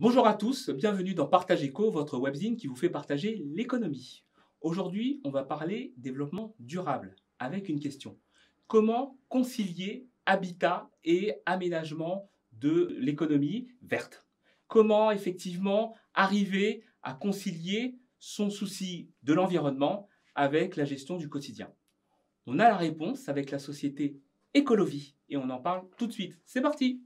Bonjour à tous, bienvenue dans Partage Eco, votre webzine qui vous fait partager l'économie. Aujourd'hui, on va parler développement durable avec une question. Comment concilier habitat et aménagement de l'économie verte Comment effectivement arriver à concilier son souci de l'environnement avec la gestion du quotidien On a la réponse avec la société Ecolovie et on en parle tout de suite. C'est parti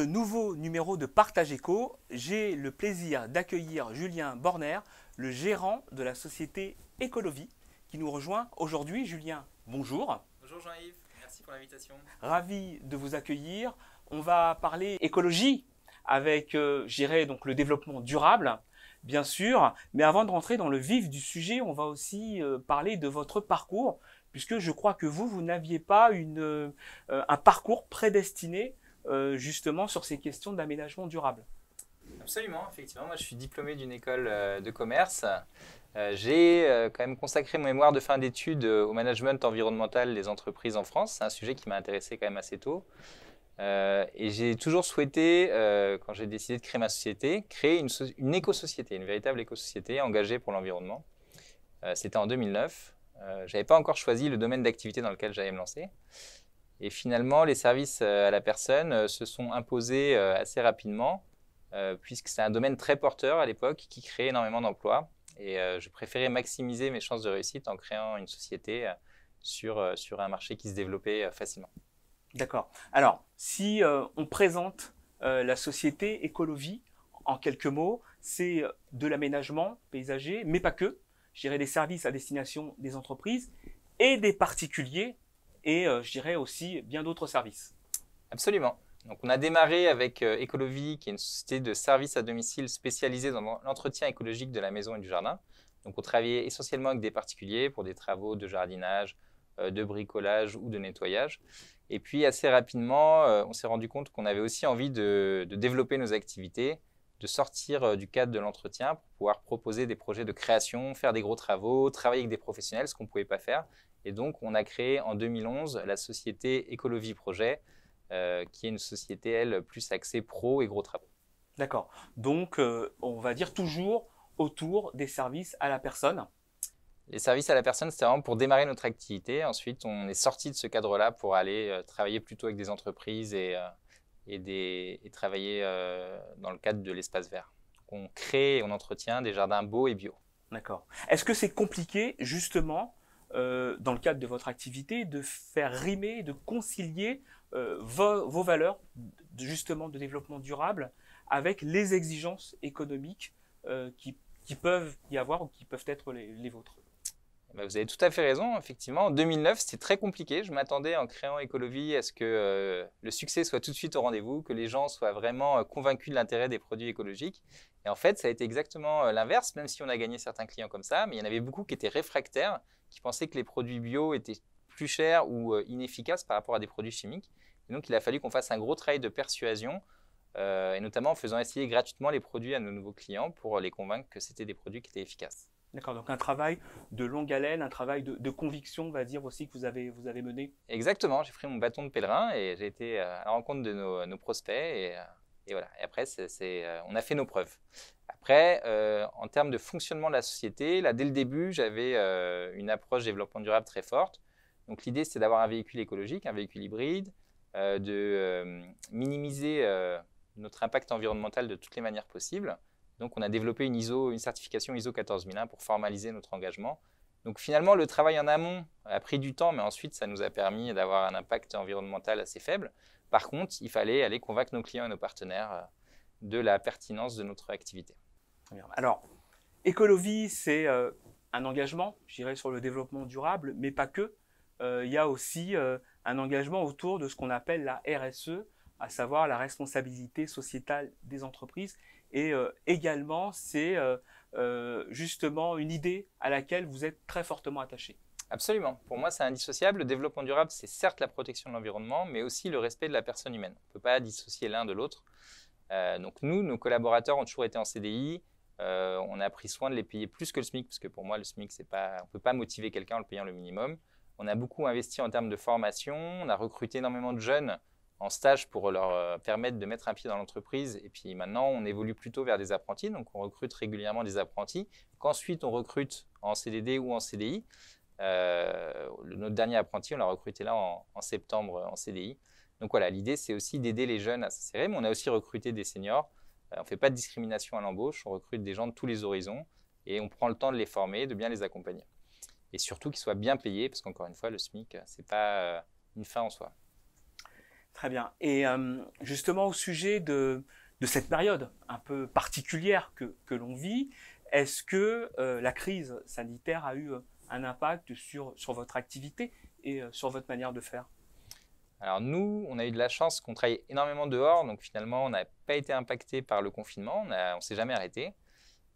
nouveau numéro de Partage Éco, j'ai le plaisir d'accueillir Julien Borner, le gérant de la société Ecolovie, qui nous rejoint aujourd'hui. Julien, bonjour. Bonjour Jean-Yves, merci pour l'invitation. Ravi de vous accueillir. On va parler écologie avec, je euh, j'irai donc le développement durable, bien sûr. Mais avant de rentrer dans le vif du sujet, on va aussi euh, parler de votre parcours, puisque je crois que vous, vous n'aviez pas une, euh, un parcours prédestiné euh, justement sur ces questions d'aménagement durable. Absolument, effectivement. Moi, je suis diplômé d'une école euh, de commerce. Euh, j'ai quand même consacré mon mémoire de fin d'études au management environnemental des entreprises en France. C'est un sujet qui m'a intéressé quand même assez tôt. et j'ai toujours souhaité, quand j'ai décidé de créer ma société, créer une, une éco-société, une véritable éco-société engagée pour l'environnement. C'était en 2009. je n'avais pas encore choisi le domaine d'activité dans lequel j'allais me lancer. Et finalement, les services euh, à la personne euh, se sont imposés euh, assez rapidement, puisque c'est un domaine très porteur à l'époque qui crée énormément d'emplois. Et je préférais maximiser mes chances de réussite en créant une société sur, sur un marché qui se développait facilement. D'accord. Alors, si on présente la société Ecolovie en quelques mots, c'est de l'aménagement paysager, mais pas que. dirais des services à destination des entreprises et des particuliers et euh, je dirais aussi bien d'autres services. Absolument. Donc on a démarré avec euh, Ecolovie, qui est une société de services à domicile spécialisée dans l'entretien écologique de la maison et du jardin. Donc on travaillait essentiellement avec des particuliers pour des travaux de jardinage, euh, de bricolage ou de nettoyage. Et puis assez rapidement, on s'est rendu compte qu'on avait aussi envie de, de, développer nos activités, de sortir du cadre de l'entretien pour pouvoir proposer des projets de création, faire des gros travaux, travailler avec des professionnels, ce qu'on ne pouvait pas faire, et donc, on a créé en 2011 la société Écologie Projet, euh, qui est une société, elle, plus axée pro et gros travaux. D'accord. Donc, euh, on va dire toujours autour des services à la personne. Les services à la personne, c'était vraiment pour démarrer notre activité. Ensuite, on est sorti de ce cadre-là pour aller euh, travailler plutôt avec des entreprises et, et travailler dans le cadre de l'espace vert. on crée et on entretient des jardins beaux et bio. D'accord. Est-ce que c'est compliqué, justement, euh, dans le cadre de votre activité, de faire rimer, de concilier euh, vos, valeurs de, justement de développement durable avec les exigences économiques euh, qui, peuvent y avoir ou qui peuvent être les vôtres. Bah, vous avez tout à fait raison. Effectivement, en 2009, c'est très compliqué. Je m'attendais en créant Ecolovie à ce que euh, le succès soit tout de suite au rendez-vous, que les gens soient vraiment euh, convaincus de l'intérêt des produits écologiques. Et en fait, ça a été exactement euh, l'inverse, même si on a gagné certains clients comme ça. Mais il y en avait beaucoup qui étaient réfractaires, qui pensaient que les produits bio étaient plus chers ou inefficaces par rapport à des produits chimiques. donc, il a fallu qu'on fasse un gros travail de persuasion, et notamment en faisant essayer gratuitement les produits à nos nouveaux clients pour les convaincre que c'était des produits qui étaient efficaces. D'accord, donc un travail de longue haleine, un travail de, conviction, on va dire aussi, que vous avez, vous avez mené Exactement, j'ai pris mon bâton de pèlerin et j'ai été à la rencontre de nos, prospects et, voilà. Et après, euh, on a fait nos preuves. Après, euh, en termes de fonctionnement de la société, là, dès le début, j'avais euh, une approche développement durable très forte. Donc l'idée, c'est d'avoir un véhicule écologique, un véhicule hybride, de minimiser notre impact environnemental de toutes les manières possibles. Donc, on a développé une, ISO, une certification ISO 14001 pour formaliser notre engagement. Donc, finalement, le travail en amont a pris du temps, mais ensuite, ça nous a permis d'avoir un impact environnemental assez faible. Par contre, il fallait aller convaincre nos clients et nos partenaires euh, de la pertinence de notre activité. Alors, Écolovie, c'est euh, un engagement, je sur le développement durable, mais pas que. Euh, il y a aussi un engagement autour de ce qu'on appelle la RSE, à savoir la responsabilité sociétale des entreprises. Et euh, également, c'est euh, euh, justement une idée à laquelle vous êtes très fortement attaché. Absolument. Pour moi, c'est indissociable. Le développement durable, c'est certes la protection de l'environnement, mais aussi le respect de la personne humaine. On ne peut pas dissocier l'un de l'autre. donc nous, nos collaborateurs ont toujours été en CDI. on a pris soin de les payer plus que le SMIC, parce que pour moi, le SMIC, c'est pas, on ne peut pas motiver quelqu'un en le payant le minimum. On a beaucoup investi en termes de formation. On a recruté énormément de jeunes en stage pour leur euh, permettre de mettre un pied dans l'entreprise. Et puis maintenant, on évolue plutôt vers des apprentis. Donc, on recrute régulièrement des apprentis qu'ensuite on recrute en CDD ou en CDI. Euh, notre dernier apprenti, on l'a recruté là en, septembre euh, en CDI. Donc voilà, l'idée, c'est aussi d'aider les jeunes à s'insérer, mais on a aussi recruté des seniors. on ne fait pas de discrimination à l'embauche, on recrute des gens de tous les horizons et on prend le temps de les former, de bien les accompagner. Et surtout qu'ils soient bien payés, parce qu'encore une fois, le SMIC, ce n'est pas une fin en soi. Très bien. Et euh, justement, au sujet de, cette période un peu particulière que, l'on vit, est-ce que euh, la crise sanitaire a eu euh, un impact sur, votre activité et sur votre manière de faire alors nous, on a eu de la chance qu'on travaille énormément dehors, donc finalement on n'a pas été impacté par le confinement, on ne s'est jamais arrêté.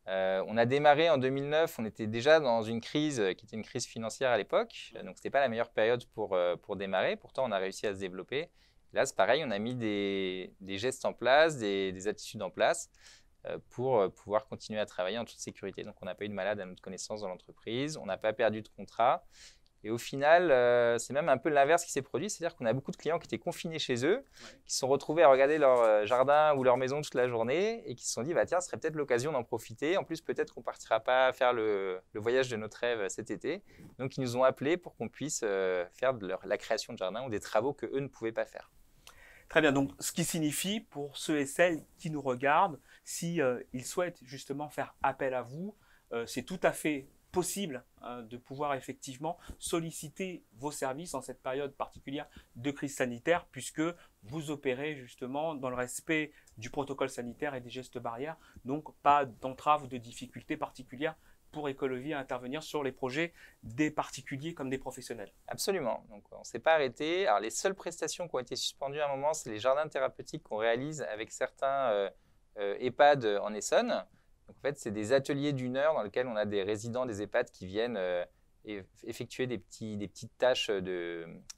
on a démarré en 2009, on était déjà dans une crise qui était une crise financière à l'époque, donc ce n'était pas la meilleure période pour démarrer, pourtant on a réussi à se développer Là, c'est pareil, on a mis des, gestes en place, des, attitudes en place euh, pour euh, pouvoir continuer à travailler en toute sécurité. Donc, on n'a pas eu de malade à notre connaissance dans l'entreprise, on n'a pas perdu de contrat. Et au final, euh, c'est même un peu l'inverse qui s'est produit, c'est-à-dire qu'on a beaucoup de clients qui étaient confinés chez eux, qui se sont retrouvés à regarder leur jardin ou leur maison toute la journée et qui se sont dit, bah, tiens, ce serait peut-être l'occasion d'en profiter. En plus, peut-être qu'on ne partira pas faire le, voyage de notre rêve cet été. Donc, ils nous ont appelés pour qu'on puisse faire la création de jardin ou des travaux que eux ne pouvaient pas faire. Très bien, donc ce qui signifie pour ceux et celles qui nous regardent, si euh, souhaitent justement faire appel à vous, euh, c'est tout à fait possible hein, de pouvoir effectivement solliciter vos services en cette période particulière de crise sanitaire puisque vous opérez justement dans le respect du protocole sanitaire et des gestes barrières, donc pas d'entrave ou de difficulté particulière pour Écolovie à intervenir sur les projets des particuliers comme des professionnels. Absolument. Donc, on ne s'est pas arrêté. Alors, les seules prestations qui ont été suspendues à un moment, c'est les jardins thérapeutiques qu'on réalise avec certains euh, euh, EHPAD en Essonne. en fait, c'est des ateliers d'une heure dans lesquels on a des résidents des EHPAD qui viennent euh, effectuer des, petites tâches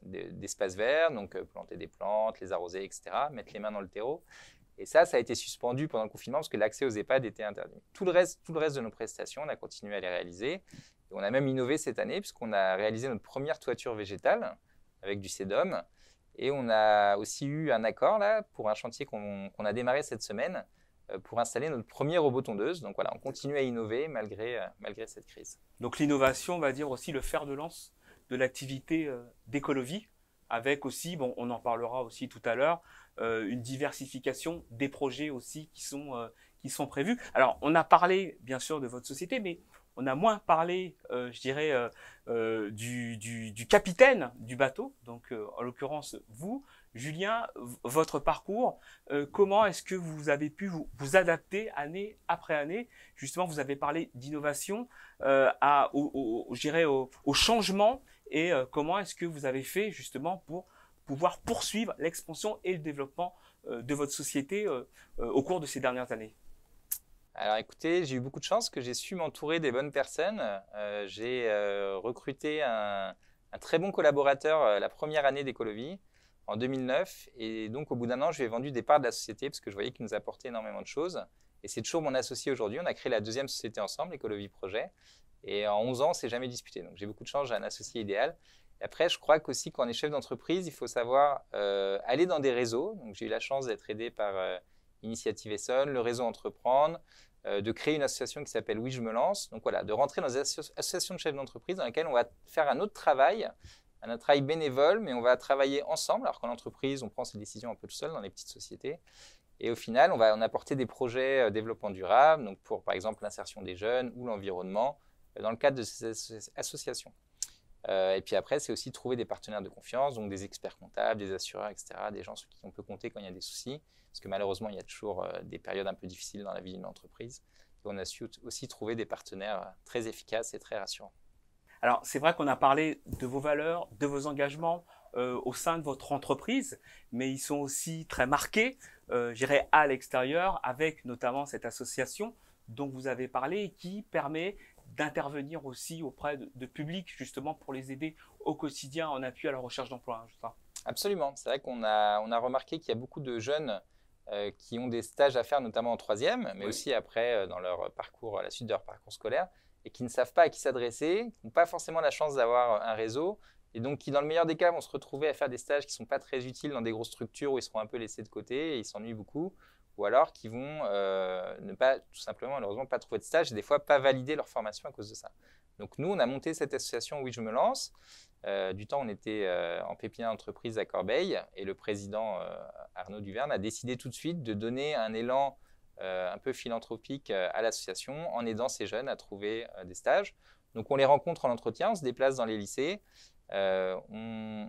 d'espace de, vert, donc planter des plantes, les arroser, etc., mettre les mains dans le terreau. Et ça, ça a été suspendu pendant le confinement parce que l'accès aux EHPAD était interdit. Tout le, reste, tout le reste de nos prestations, on a continué à les réaliser. on a même innové cette année puisqu'on a réalisé notre première toiture végétale avec du sédum. Et on a aussi eu un accord là pour un chantier qu'on a démarré cette semaine euh, pour installer notre premier robot tondeuse. Donc voilà, on continue à innover malgré, euh, malgré cette crise. Donc l'innovation, on va dire aussi le fer de lance de l'activité euh, d'écologie avec aussi, bon, on en parlera aussi tout à l'heure, euh, une diversification des projets aussi qui sont, euh, qui sont prévus. Alors, on a parlé bien sûr de votre société, mais on a moins parlé, euh, je dirais, du, du, capitaine du bateau, donc en l'occurrence vous. Julien, votre parcours, comment est-ce que vous avez pu vous, adapter année après année Justement, vous avez parlé d'innovation, à, au, au changement et euh, comment est-ce que vous avez fait justement pour pouvoir poursuivre l'expansion et le développement euh, de votre société euh, au cours de ces dernières années alors écoutez, j'ai eu beaucoup de chance que j'ai su m'entourer des bonnes personnes. j'ai recruté un, très bon collaborateur la première année d'Ecolovie, en 2009. Et donc au bout d'un an, je lui ai vendu des parts de la société parce que je voyais qu'il nous apportait énormément de choses. Et c'est toujours mon associé aujourd'hui. On a créé la deuxième société ensemble, Ecolovie Projet. Et en 11 ans, c'est jamais disputé. Donc j'ai beaucoup de chance, j'ai un associé idéal. après, je crois qu'aussi, quand on est chef d'entreprise, il faut savoir euh, aller dans des réseaux. Donc j'ai eu la chance d'être aidé par euh, Initiative Essonne, le réseau Entreprendre, euh, de créer une association qui s'appelle Oui, je me lance. Donc voilà, de rentrer dans des associations de chefs d'entreprise dans laquelle on va faire un autre travail, un travail bénévole, mais on va travailler ensemble. Alors qu'en entreprise, on prend ses décisions un peu tout seul dans les petites sociétés. Et au final, on va en apporter des projets développement durable, donc pour par exemple l'insertion des jeunes ou l'environnement, dans le cadre de ces associations. Euh, et puis après, c'est aussi trouver des partenaires de confiance, donc des experts comptables, des assureurs, etc., des gens sur qui on peut compter quand il y a des soucis, parce que malheureusement, il y a toujours euh, des périodes un peu difficiles dans la vie d'une entreprise. Et on a su aussi trouver des partenaires euh, très efficaces et très rassurants. Alors, c'est vrai qu'on a parlé de vos valeurs, de vos engagements au sein de votre entreprise, mais ils sont aussi très marqués, j'irai à l'extérieur, avec notamment cette association dont vous avez parlé, qui permet d'intervenir aussi auprès de, publics justement pour les aider au quotidien en appui à leur recherche d'emploi. Hein, Absolument, c'est vrai qu'on a, on a remarqué qu'il y a beaucoup de jeunes euh, qui ont des stages à faire, notamment en troisième, mais aussi après euh, dans leur parcours, à la suite de leur parcours scolaire, et qui ne savent pas à qui s'adresser, qui n'ont pas forcément la chance d'avoir un réseau, et donc qui, dans le meilleur des cas, vont se retrouver à faire des stages qui ne sont pas très utiles dans des grosses structures où ils seront un peu laissés de côté et ils s'ennuient beaucoup ou alors qui vont euh, ne pas, tout simplement, malheureusement, pas trouver de stage et des fois pas valider leur formation à cause de ça. Donc nous, on a monté cette association Oui, je me lance. Euh, du temps, on était euh, en pépinière d'entreprise à Corbeil et le président Arnaud Duverne a décidé tout de suite de donner un élan un peu philanthropique à l'association en aidant ces jeunes à trouver des stages. Donc on les rencontre en entretien, on se déplace dans les lycées on,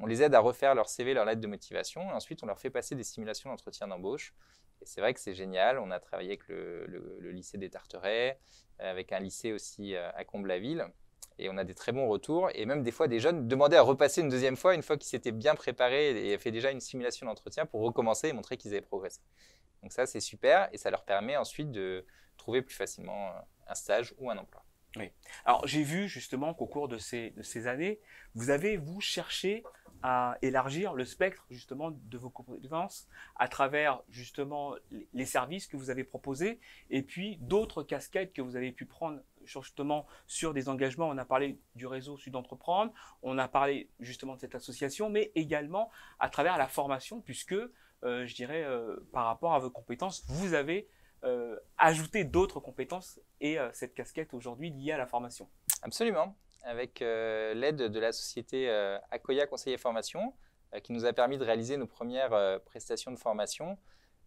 on, les aide à refaire leur CV, leur lettre de motivation. Et ensuite, on leur fait passer des simulations d'entretien d'embauche c'est vrai que c'est génial. On a travaillé avec le, lycée des Tarterets, euh, avec un lycée aussi euh, à Comble-la-Ville. Et on a des très bons retours. Et même des fois, des jeunes demandaient à repasser une deuxième fois, une fois qu'ils s'étaient bien préparés et fait déjà une simulation d'entretien pour recommencer et montrer qu'ils avaient progressé. Donc ça, c'est super. Et ça leur permet ensuite de trouver plus facilement euh, un stage ou un emploi. Oui. Alors j'ai vu justement qu'au cours de ces, années, vous avez, vous, cherché à élargir le spectre justement de vos compétences à travers justement les services que vous avez proposés et puis d'autres casquettes que vous avez pu prendre justement sur des engagements. On a parlé du réseau Sud Entreprendre, on a parlé justement de cette association, mais également à travers la formation puisque, euh, je dirais, euh, par rapport à vos compétences, vous avez euh, ajouter d'autres compétences et euh, cette casquette aujourd'hui liée à la formation. Absolument, avec euh, l'aide de la société Akoya Conseiller Formation, qui nous a permis de réaliser nos premières prestations de formation.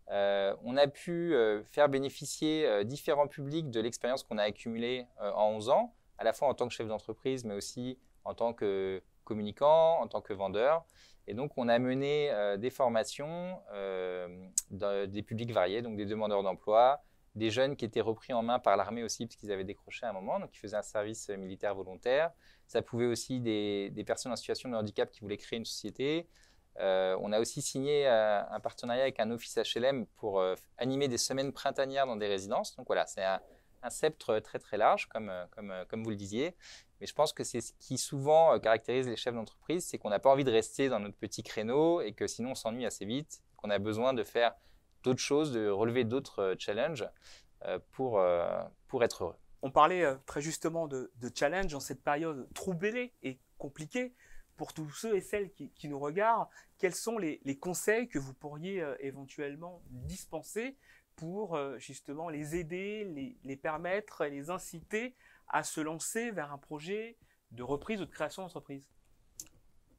on a pu faire bénéficier différents publics de l'expérience qu'on a accumulée en 11 ans, à la fois en tant que chef d'entreprise, mais aussi en tant que communicant, en tant que vendeur. Et donc, on a mené euh, des formations euh, des publics variés, donc des demandeurs d'emploi, des jeunes qui étaient repris en main par l'armée aussi, parce qu'ils avaient décroché à un moment, donc ils faisaient un service militaire volontaire. Ça pouvait aussi des, des personnes en situation de handicap qui voulaient créer une société. Euh, on a aussi signé un partenariat avec un office HLM pour animer des semaines printanières dans des résidences. Donc voilà, c'est un, un, sceptre très très large, comme, comme, comme vous le disiez. Mais je pense que c'est ce qui souvent euh, caractérise les chefs d'entreprise, c'est qu'on n'a pas envie de rester dans notre petit créneau et que sinon on s'ennuie assez vite, qu'on a besoin de faire d'autres choses, de relever d'autres euh, challenges euh, pour, être heureux. On parlait très justement de, de challenge en cette période troublée et compliquée. Pour tous ceux et celles qui, nous regardent, quels sont les, conseils que vous pourriez éventuellement dispenser pour justement les aider, les permettre, les inciter à se lancer vers un projet de reprise ou de création d'entreprise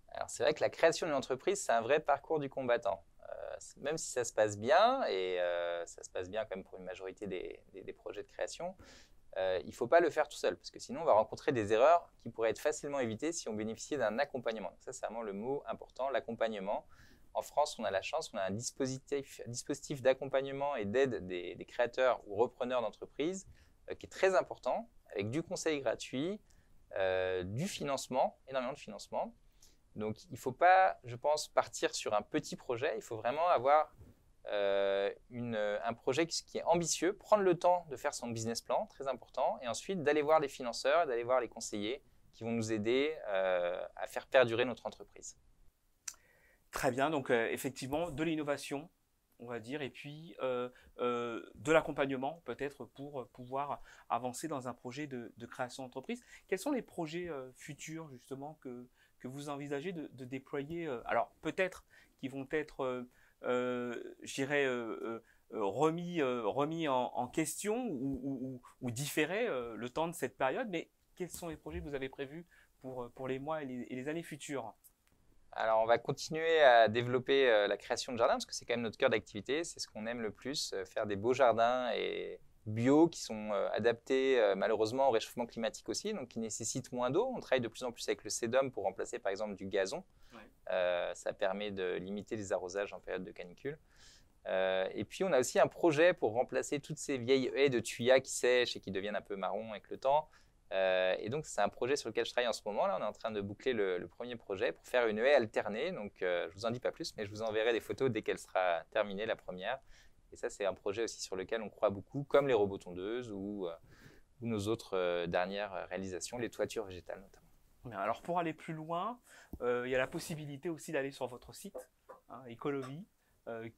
Alors c'est vrai que la création d'une entreprise, c'est un vrai parcours du combattant. Euh, même si ça se passe bien, et euh, ça se passe bien quand même pour une majorité des, projets de création, euh, il ne faut pas le faire tout seul, parce que sinon on va rencontrer des erreurs qui pourraient être facilement évitées si on bénéficiait d'un accompagnement. ça c'est vraiment le mot important, l'accompagnement. En France, on a la chance, on a un dispositif, dispositif d'accompagnement et d'aide des, créateurs ou repreneurs d'entreprise qui est très important avec du conseil gratuit, euh, du financement, énormément de financement. Donc il ne faut pas, je pense, partir sur un petit projet, il faut vraiment avoir euh, un projet qui, est ambitieux, prendre le temps de faire son business plan, très important, et ensuite d'aller voir les financeurs, d'aller voir les conseillers qui vont nous aider euh, à faire perdurer notre entreprise. Très bien, donc effectivement, de l'innovation, on va dire, et puis euh, euh, de l'accompagnement peut-être pour pouvoir avancer dans un projet de, création d'entreprise. Quels sont les projets euh, futurs justement que, vous envisagez de, déployer Alors peut-être qu'ils vont être, j'irai remis, remis en, question ou, différés le temps de cette période, mais quels sont les projets que vous avez prévus pour, les mois et les années futures alors, on va continuer à développer euh, la création de jardins parce que c'est quand même notre cœur d'activité. C'est ce qu'on aime le plus, euh, faire des beaux jardins et bio qui sont euh, adaptés malheureusement au réchauffement climatique aussi, donc qui nécessitent moins d'eau. On travaille de plus en plus avec le sédum pour remplacer par exemple du gazon. ça permet de limiter les arrosages en période de canicule. et puis, on a aussi un projet pour remplacer toutes ces vieilles haies de tuya qui sèchent et qui deviennent un peu marron avec le temps euh, et donc, c'est un projet sur lequel je travaille en ce moment. Là, on est en train de boucler le, premier projet pour faire une haie alternée. Donc, euh, je vous en dis pas plus, mais je vous enverrai des photos dès qu'elle sera terminée, la première. Et ça, c'est un projet aussi sur lequel on croit beaucoup, comme les robots tondeuses ou, euh, nos autres dernières réalisations, les toitures végétales notamment. alors, pour aller plus loin, il y a la possibilité aussi d'aller sur votre site, hein,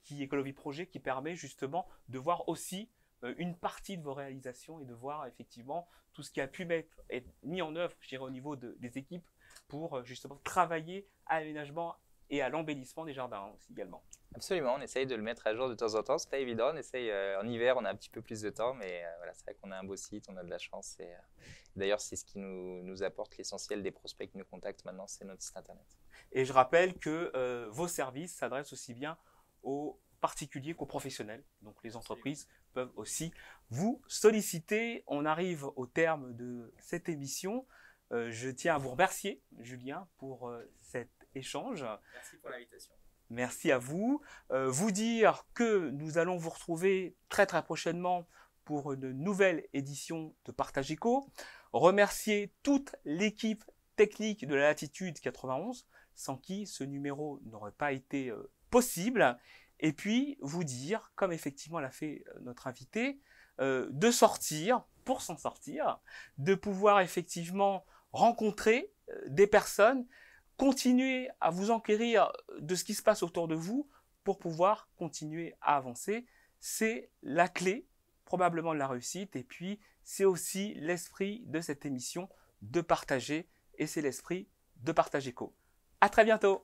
qui, Ecologie Projet, qui permet justement de voir aussi euh, une partie de vos réalisations et de voir effectivement tout ce qui a pu être mis en œuvre, je dirais, au niveau des équipes pour euh, justement travailler à l'aménagement et à l'embellissement des jardins aussi également. Absolument, on essaye de le mettre à jour de temps en temps. C'est pas évident, on essaye. Euh, en hiver, on a un petit peu plus de temps, mais voilà, c'est vrai qu'on a un beau site, on a de la chance. Et d'ailleurs, c'est ce qui nous apporte l'essentiel des prospects qui nous contactent maintenant, c'est notre site internet. Et je rappelle que vos services s'adressent aussi bien aux particuliers qu'aux professionnels, donc les entreprises peuvent aussi vous solliciter. On arrive au terme de cette émission. Euh, je tiens à vous remercier, Julien, pour euh, cet échange. Merci pour l'invitation. Merci à vous. Euh, vous dire que nous allons vous retrouver très très prochainement pour une nouvelle édition de Partage Éco. Remercier toute l'équipe technique de la Latitude 91, sans qui ce numéro n'aurait pas été possible et puis vous dire, comme effectivement l'a fait euh, notre invité, euh, de sortir, pour s'en sortir, de pouvoir effectivement rencontrer euh, des personnes, continuer à vous enquérir de ce qui se passe autour de vous pour pouvoir continuer à avancer. C'est la clé probablement de la réussite et puis c'est aussi l'esprit de cette émission de partager et c'est l'esprit de partager co. À très bientôt.